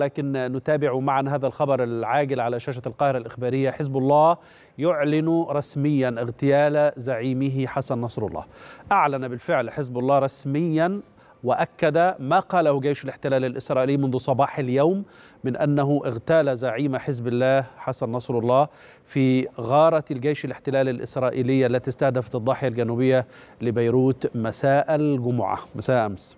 لكن نتابع معا هذا الخبر العاجل على شاشة القاهرة الإخبارية حزب الله يعلن رسميا اغتيال زعيمه حسن نصر الله أعلن بالفعل حزب الله رسميا وأكد ما قاله جيش الاحتلال الإسرائيلي منذ صباح اليوم من أنه اغتال زعيم حزب الله حسن نصر الله في غارة الجيش الاحتلال الإسرائيلية التي استهدفت الضاحية الجنوبية لبيروت مساء الجمعة مساء أمس